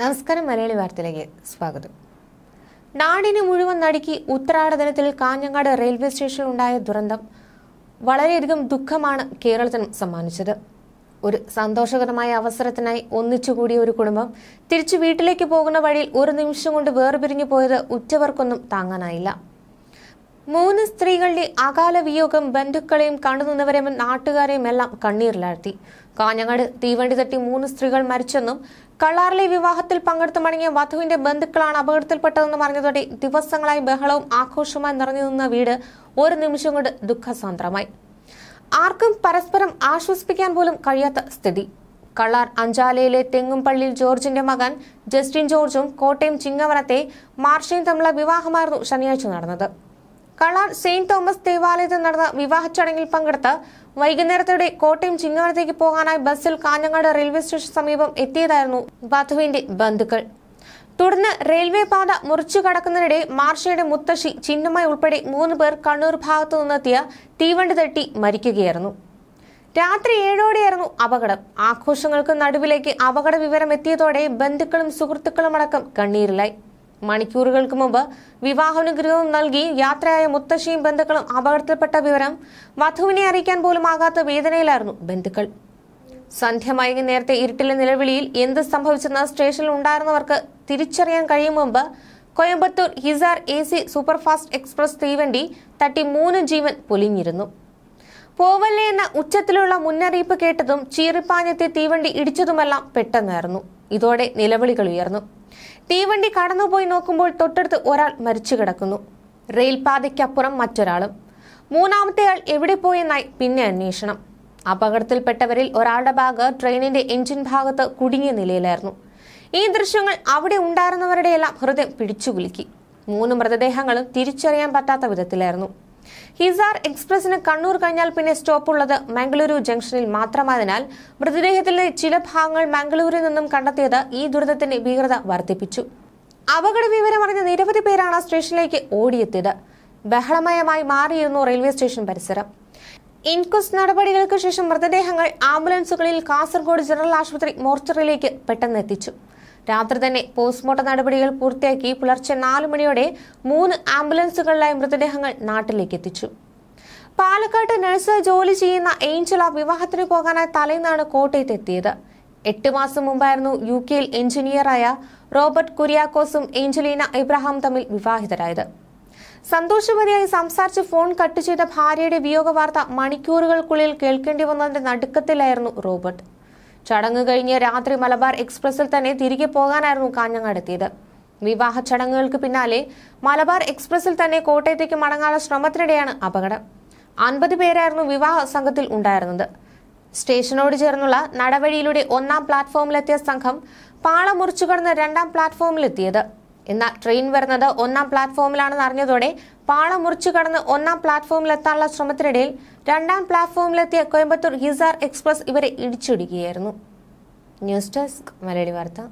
നമസ്കാരം മലയാളി വാർത്തയിലേക്ക് സ്വാഗതം നാടിന് മുഴുവൻ നടുക്കി ഉത്തരാടതനത്തിൽ കാഞ്ഞങ്ങാട് റെയിൽവേ സ്റ്റേഷനിൽ ഉണ്ടായ ദുരന്തം വളരെയധികം ദുഃഖമാണ് കേരളത്തിനും സമ്മാനിച്ചത് ഒരു സന്തോഷകരമായ അവസരത്തിനായി ഒന്നിച്ചുകൂടിയ ഒരു കുടുംബം തിരിച്ചു വീട്ടിലേക്ക് പോകുന്ന വഴിയിൽ ഒരു നിമിഷം കൊണ്ട് വേർപിരിഞ്ഞു പോയത് ഉറ്റവർക്കൊന്നും താങ്ങാനായില്ല മൂന്ന് സ്ത്രീകളുടെ അകാല വിയോഗം ബന്ധുക്കളെയും കണ്ടുനിന്നവരെയും നാട്ടുകാരെയും എല്ലാം കണ്ണീരിലാഴ്ത്തി കാഞ്ഞങ്ങാട് തീവണ്ടി തട്ടി മൂന്ന് സ്ത്രീകൾ മരിച്ചെന്നും കള്ളാറിലെ വിവാഹത്തിൽ പങ്കെടുത്തു മടങ്ങിയ വധുവിന്റെ ബന്ധുക്കളാണ് അപകടത്തിൽപ്പെട്ടതെന്ന് പറഞ്ഞതോടെ ദിവസങ്ങളായി ബഹളവും ആഘോഷവുമായി നിറഞ്ഞു നിന്ന വീട് ഒരു നിമിഷം കൊണ്ട് ദുഃഖസാന്ദ്രമായി ആർക്കും പരസ്പരം ആശ്വസിപ്പിക്കാൻ പോലും കഴിയാത്ത സ്ഥിതി കള്ളാർ അഞ്ചാലയിലെ തെങ്ങുംപള്ളിയിൽ ജോർജിന്റെ മകൻ ജസ്റ്റിൻ ജോർജും കോട്ടയം ചിങ്ങവനത്തെ മാർഷയും തമ്മിലുള്ള വിവാഹമായിരുന്നു ശനിയാഴ്ച നടന്നത് കളാർ സെയിന്റ് തോമസ് ദേവാലയത്തിൽ നടന്ന വിവാഹ ചടങ്ങിൽ പങ്കെടുത്ത് വൈകുന്നേരത്തോടെ കോട്ടയം ചിങ്ങാടത്തേക്ക് പോകാനായി ബസ്സിൽ കാഞ്ഞങ്ങാട് റെയിൽവേ സ്റ്റേഷൻ സമീപം എത്തിയതായിരുന്നു വധുവിന്റെ ബന്ധുക്കൾ തുടർന്ന് റെയിൽവേ പാത മുറിച്ചു കടക്കുന്നതിനിടെ മാർഷയുടെ മുത്തശ്ശി ചിഹ്നമായി ഉൾപ്പെടെ മൂന്ന് പേർ കണ്ണൂർ ഭാഗത്തു നിന്നെത്തിയ തീവണ്ടി തട്ടി മരിക്കുകയായിരുന്നു രാത്രി ഏഴോടെയായിരുന്നു അപകടം ആഘോഷങ്ങൾക്ക് നടുവിലേക്ക് അപകട വിവരം എത്തിയതോടെ ബന്ധുക്കളും സുഹൃത്തുക്കളും അടക്കം കണ്ണീരിലായി മണിക്കൂറുകൾക്ക് മുമ്പ് വിവാഹാനുഗ്രഹം നൽകി യാത്രയായ മുത്തശ്ശിയും ബന്ധുക്കളും അപകടത്തിൽപ്പെട്ട വിവരം വധുവിനെ അറിയിക്കാൻ പോലും ആകാത്ത വേദനയിലായിരുന്നു ബന്ധുക്കൾ സന്ധ്യ മയങ്ങി നേരത്തെ ഇരുട്ടിലെ നിലവിളിയിൽ എന്ത് സംഭവിച്ചെന്ന് സ്റ്റേഷനിൽ ഉണ്ടായിരുന്നവർക്ക് തിരിച്ചറിയാൻ കഴിയും മുമ്പ് Coimbatore Hisar A C superfast express തീവണ്ടി തട്ടി മൂന്ന് ജീവൻ പൊലിഞ്ഞിരുന്നു പോവല്ലേ എന്ന ഉച്ചത്തിലുള്ള മുന്നറിയിപ്പ് കേട്ടതും ചീറിപ്പാഞ്ഞത്തെ തീവണ്ടി ഇടിച്ചതുമെല്ലാം പെട്ടെന്നായിരുന്നു ഇതോടെ നിലവിളികൾ ഉയർന്നു തീവണ്ടി കടന്നുപോയി നോക്കുമ്പോൾ തൊട്ടടുത്ത് ഒരാൾ മരിച്ചു കിടക്കുന്നു റെയിൽപാതയ്ക്കപ്പുറം മറ്റൊരാളും മൂന്നാമത്തെയാൾ എവിടെ പോയെന്നായി പിന്നെ അന്വേഷണം അപകടത്തിൽപ്പെട്ടവരിൽ ഒരാളുടെ ഭാഗ് ട്രെയിനിന്റെ എഞ്ചിൻ ഭാഗത്ത് കുടുങ്ങിയ നിലയിലായിരുന്നു ഈ ദൃശ്യങ്ങൾ അവിടെ ഉണ്ടായിരുന്നവരുടെയെല്ലാം ഹൃദയം പിടിച്ചുകുലുക്കി മൂന്ന് മൃതദേഹങ്ങളും തിരിച്ചറിയാൻ പറ്റാത്ത വിധത്തിലായിരുന്നു ഹിസാർ എക്സ്പ്രസിന് കണ്ണൂർ കഴിഞ്ഞാൽ പിന്നെ സ്റ്റോപ്പ് ഉള്ളത് മംഗളൂരു ജംഗ്ഷനിൽ മാത്രമായതിനാൽ മൃതദേഹത്തിലെ ചില ഭാഗങ്ങൾ മംഗളൂരിൽ നിന്നും കണ്ടെത്തിയത് ഈ ദുരിതത്തിന്റെ ഭീകരത വർദ്ധിപ്പിച്ചു അപകട വിവരമറിഞ്ഞ നിരവധി പേരാണ് സ്റ്റേഷനിലേക്ക് ഓടിയെത്തിയത് ബഹളമയമായി മാറിയിരുന്നു റെയിൽവേ സ്റ്റേഷൻ പരിസരം ഇൻക്വസ്റ്റ് നടപടികൾക്ക് ശേഷം മൃതദേഹങ്ങൾ ആംബുലൻസുകളിൽ കാസർഗോഡ് ജനറൽ ആശുപത്രി മോർച്ചറിയിലേക്ക് പെട്ടെന്ന് എത്തിച്ചു രാത്രി തന്നെ പോസ്റ്റ്മോർട്ടം നടപടികൾ പൂർത്തിയാക്കി പുലർച്ചെ നാലു മണിയോടെ മൂന്ന് ആംബുലൻസുകളിലായി മൃതദേഹങ്ങൾ നാട്ടിലേക്ക് എത്തിച്ചു പാലക്കാട്ട് നഴ്സ് ജോലി ചെയ്യുന്ന ഏഞ്ചല വിവാഹത്തിന് പോകാനായി തലേന്നാണ് കോട്ടയത്ത് എത്തിയത് എട്ട് മാസം മുമ്പായിരുന്നു യു കെയിൽ എഞ്ചിനീയറായ റോബർട്ട് കുര്യാക്കോസും ഏഞ്ചലീന ഇബ്രാഹാം തമ്മിൽ വിവാഹിതരായത് സന്തോഷവതിയായി സംസാരിച്ച് ഫോൺ കട്ട് ചെയ്ത ഭാര്യയുടെ വിയോഗ വാർത്ത മണിക്കൂറുകൾക്കുള്ളിൽ കേൾക്കേണ്ടി വന്നതിന്റെ നടുക്കത്തിലായിരുന്നു റോബർട്ട് ചടങ്ങ് കഴിഞ്ഞ് രാത്രി മലബാർ എക്സ്പ്രസിൽ തന്നെ തിരികെ പോകാനായിരുന്നു കാഞ്ഞങ്ങാട് വിവാഹ ചടങ്ങുകൾക്ക് പിന്നാലെ മലബാർ എക്സ്പ്രസിൽ തന്നെ കോട്ടയത്തേക്ക് മടങ്ങാനുള്ള ശ്രമത്തിനിടെയാണ് അപകടം അൻപത് പേരായിരുന്നു വിവാഹ സംഘത്തിൽ ഉണ്ടായിരുന്നത് സ്റ്റേഷനോട് ചേർന്നുള്ള നടവഴിയിലൂടെ ഒന്നാം പ്ലാറ്റ്ഫോമിലെത്തിയ സംഘം പാളം മുറിച്ചു കടന്ന് രണ്ടാം പ്ലാറ്റ്ഫോമിലെത്തിയത് എന്നാൽ ട്രെയിൻ വരുന്നത് ഒന്നാം പ്ലാറ്റ്ഫോമിലാണെന്ന് അറിഞ്ഞതോടെ പാള മുറിച്ചു കടന്ന് ഒന്നാം പ്ലാറ്റ്ഫോമിലെത്താനുള്ള ശ്രമത്തിനിടയിൽ രണ്ടാം പ്ലാറ്റ്ഫോമിലെത്തിയ കോയമ്പത്തൂർ ഹിസാർ എക്സ്പ്രസ് ഇവരെ ഇടിച്ചിടുകയായിരുന്നു ന്യൂസ് ഡെസ്ക് മലയാളി വാർത്ത